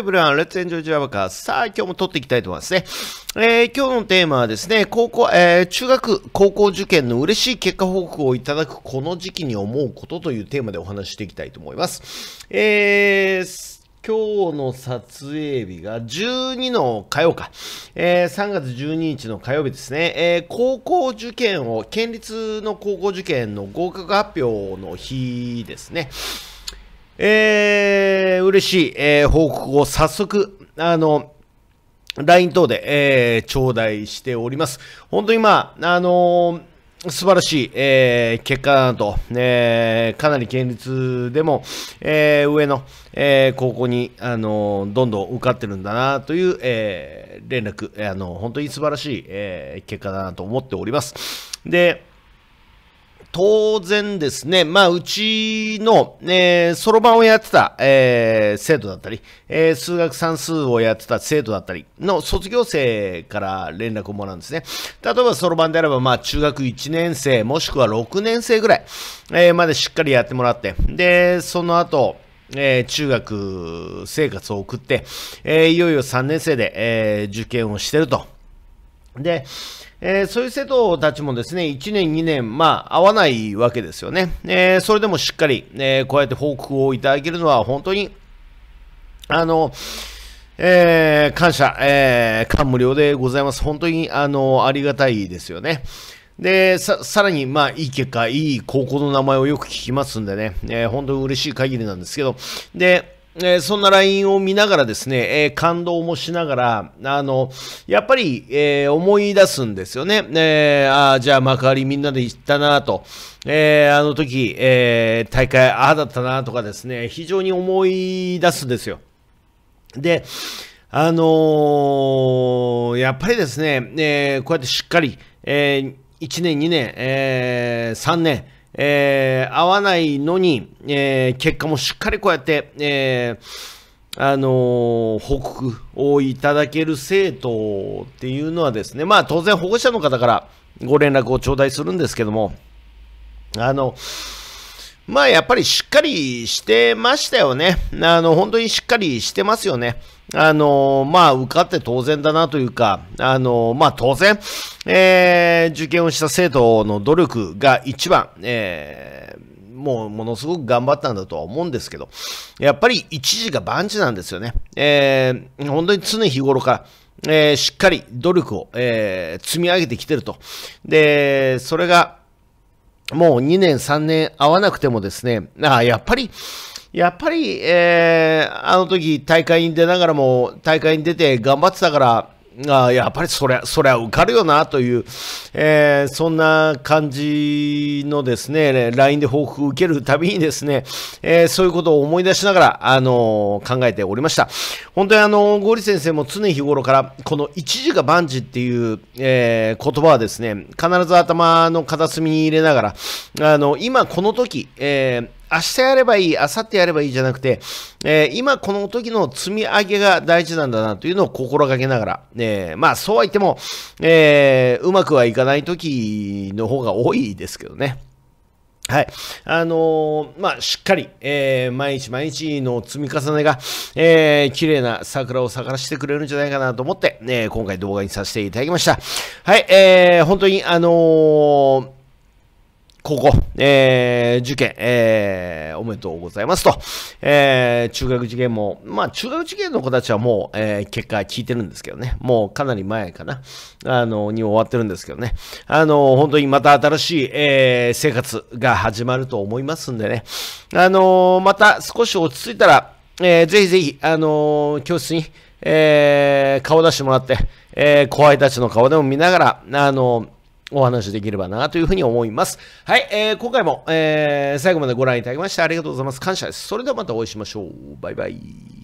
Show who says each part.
Speaker 1: イブン、レッツエンジョジバカー。さあ、今日も撮っていきたいと思いますね。えー、今日のテーマはですね、高校、えー、中学、高校受験の嬉しい結果報告をいただくこの時期に思うことというテーマでお話していきたいと思います。えー、今日の撮影日が12の火曜か、えー、3月12日の火曜日ですね、えー、高校受験を、県立の高校受験の合格発表の日ですね。えー、嬉しい、えー、報告を早速、あの、LINE 等で、えー、頂戴しております。本当にまあ、あのー、素晴らしい、えー、結果だなと、えー、かなり県立でも、えー、上の、えー、高校に、あのー、どんどん受かってるんだなという、えー、連絡、あのー、本当に素晴らしい、えー、結果だなと思っております。で、当然ですね、まあ、うちの、えー、そろばんをやってた、えー、生徒だったり、えー、数学算数をやってた生徒だったりの卒業生から連絡をもらうんですね。例えば、そろばんであれば、まあ、中学1年生、もしくは6年生ぐらい、えー、までしっかりやってもらって、で、その後、えー、中学生活を送って、えー、いよいよ3年生で、えー、受験をしてると。で、えー、そういう生徒たちもですね、1年、2年、まあ、会わないわけですよね。えー、それでもしっかり、えー、こうやって報告をいただけるのは、本当に、あの、え感謝、え感無量でございます。本当に、あの、ありがたいですよね。で、さ、さらに、まあ、いい結果、いい高校の名前をよく聞きますんでね、え本当に嬉しい限りなんですけど、で、えー、そんな LINE を見ながらですね、えー、感動もしながら、あの、やっぱり、えー、思い出すんですよね。えああ、じゃあ幕張みんなで行ったなと、えあの時、え大会ああだったなとかですね、非常に思い出すんですよ。で、あのやっぱりですね、えこうやってしっかり、え1年、2年、え3年、えー、合わないのに、えー、結果もしっかりこうやって、えー、あのー、報告をいただける生徒っていうのはですね、まあ当然保護者の方からご連絡を頂戴するんですけども、あの、まあやっぱりしっかりしてましたよね。あの、本当にしっかりしてますよね。あのまあ、受かって当然だなというか、あのまあ、当然、えー、受験をした生徒の努力が一番、えーもうものすごく頑張ったんだとは思うんですけど、やっぱり一時が万事なんですよね。えー、本当に常日頃から、えー、しっかり努力を、えー、積み上げてきてると。で、それが、もう2年3年会わなくてもですね、あやっぱり、やっぱり、えー、あの時大会に出ながらも大会に出て頑張ってたからあやっぱりそりゃそりゃ受かるよなという、えー、そんな感じのですね LINE で報復を受けるたびにですね、えー、そういうことを思い出しながら、あのー、考えておりました本当にあのー、ゴリ先生も常日頃からこの一時が万事っていう、えー、言葉はですね必ず頭の片隅に入れながらあの今この時、えー明日やればいい、明後日やればいいじゃなくて、えー、今この時の積み上げが大事なんだなというのを心がけながら、えー、まあそうは言っても、えー、うまくはいかない時の方が多いですけどね。はい。あのー、まあ、しっかり、えー、毎日毎日の積み重ねが、えー、綺麗な桜を咲かしてくれるんじゃないかなと思って、えー、今回動画にさせていただきました。はい、えー、本当に、あのー高校、えー、受験、えー、おめでとうございますと、えー、中学受験も、まあ、中学受験の子たちはもう、えー、結果聞いてるんですけどね、もうかなり前かな、あの、に終わってるんですけどね、あの、本当にまた新しい、えー、生活が始まると思いますんでね、あの、また少し落ち着いたら、えー、ぜひぜひ、あの、教室に、えー、顔出してもらって、えー、後輩たちの顔でも見ながら、あの、お話できればなというふうに思います。はい、えー、今回も、えー、最後までご覧いただきましてありがとうございます。感謝です。それではまたお会いしましょう。バイバイ。